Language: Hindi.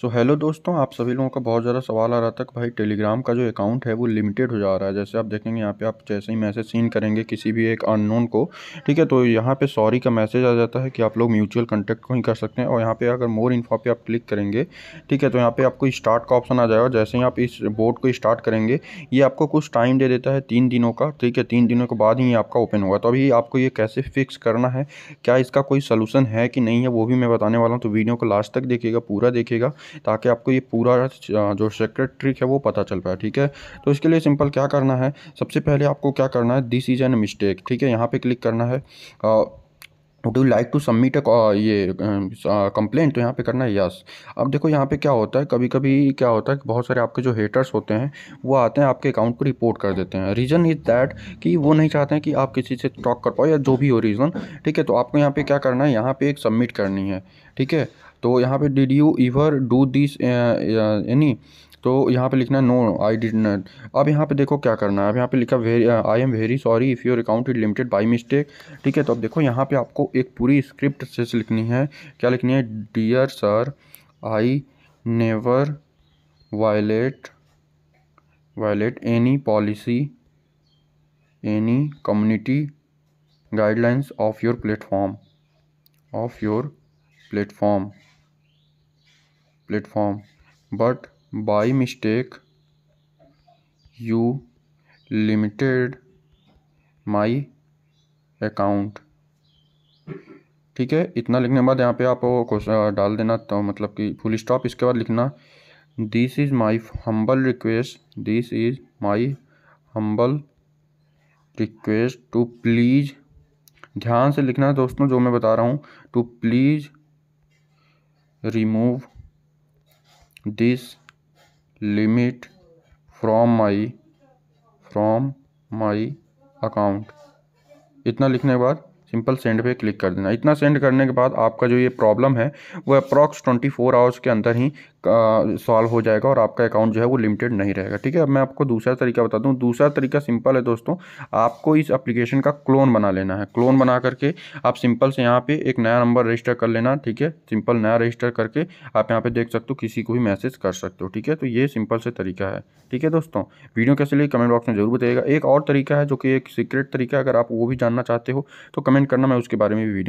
सो so, हेलो दोस्तों आप सभी लोगों का बहुत ज़्यादा सवाल आ रहा था कि भाई टेलीग्राम का जो अकाउंट है वो लिमिटेड हो जा रहा है जैसे आप देखेंगे यहाँ पे आप जैसे ही मैसेज सीन करेंगे किसी भी एक अननोन को ठीक है तो यहाँ पे सॉरी का मैसेज आ जाता है कि आप लोग म्यूचुअल कॉन्टेक्ट को ही कर सकते हैं और यहाँ पर अगर मोर इन्फो पर आप क्लिक करेंगे ठीक है तो यहाँ पर आपको स्टार्ट का ऑप्शन आ जाएगा जैसे ही आप इस बोर्ड को स्टार्ट करेंगे ये आपको कुछ टाइम दे देता है तीन दिनों का ठीक है तीन दिनों के बाद ही आपका ओपन होगा तो अभी आपको ये कैसे फिक्स करना है क्या इसका कोई सोलूसन है कि नहीं है वो भी मैं बताने वाला हूँ तो वीडियो को लास्ट तक देखिएगा पूरा देखेगा ताकि आपको ये पूरा जो सेक्रेट ट्रिक है वो पता चल पाए ठीक है तो इसके लिए सिंपल क्या करना है सबसे पहले आपको क्या करना है दिस इज़ एन मिस्टेक ठीक है यहाँ पे क्लिक करना है do like to submit a ये कंप्लेंट तो यहाँ पे करना है यस अब देखो यहाँ पे क्या होता है कभी कभी क्या होता है कि बहुत सारे आपके जो हेटर्स होते हैं वो आते हैं आपके अकाउंट को रिपोर्ट कर देते हैं रीज़न इज़ दैट कि वो नहीं चाहते हैं कि आप किसी से टॉक कर पाओ या जो भी हो रीज़न ठीक है तो आपको यहाँ पे क्या करना है यहाँ पे एक सबमिट करनी है ठीक है तो यहाँ पे did you ever do this यानी तो यहाँ पे लिखना नो आई डिड नॉट अब यहाँ पे देखो क्या करना है अब यहाँ पे लिखा very I am very sorry if your account is limited by mistake ठीक है तो अब देखो यहाँ पे आपको एक पूरी स्क्रिप्ट से लिखनी है क्या लिखनी है dear sir I never violate violate any policy any community guidelines of your platform of your platform platform but by mistake you limited my account ठीक है इतना लिखने के बाद यहाँ पे आप डाल देना तो मतलब कि फुल स्टॉप इसके बाद लिखना this is my humble request this is my humble request to please ध्यान से लिखना है दोस्तों जो मैं बता रहा हूँ to please remove this limit from my from my account इतना लिखने के बाद सिंपल सेंड पे क्लिक कर देना इतना सेंड करने के बाद आपका जो ये प्रॉब्लम है वो अप्रॉक्स ट्वेंटी फोर आवर्स के अंदर ही सॉल्व हो जाएगा और आपका अकाउंट जो है वो लिमिटेड नहीं रहेगा ठीक है अब मैं आपको दूसरा तरीका बता दूँ दूसरा तरीका सिंपल है दोस्तों आपको इस एप्लीकेशन का क्लोन बना लेना है क्लोन बना करके आप सिंपल से यहाँ पे एक नया नंबर रजिस्टर कर लेना ठीक है सिंपल नया रजिस्टर करके आप यहाँ पे देख सकते हो किसी को भी मैसेज कर सकते हो ठीक है तो ये सिंपल से तरीका है ठीक है दोस्तों वीडियो कैसे लिए कमेंट बॉक्स में जरूर बताइएगा एक और तरीका है जो कि एक सीक्रेट तरीका है अगर आप वो भी जानना चाहते हो तो कमेंट करना मैं उसके बारे में भी वीडियो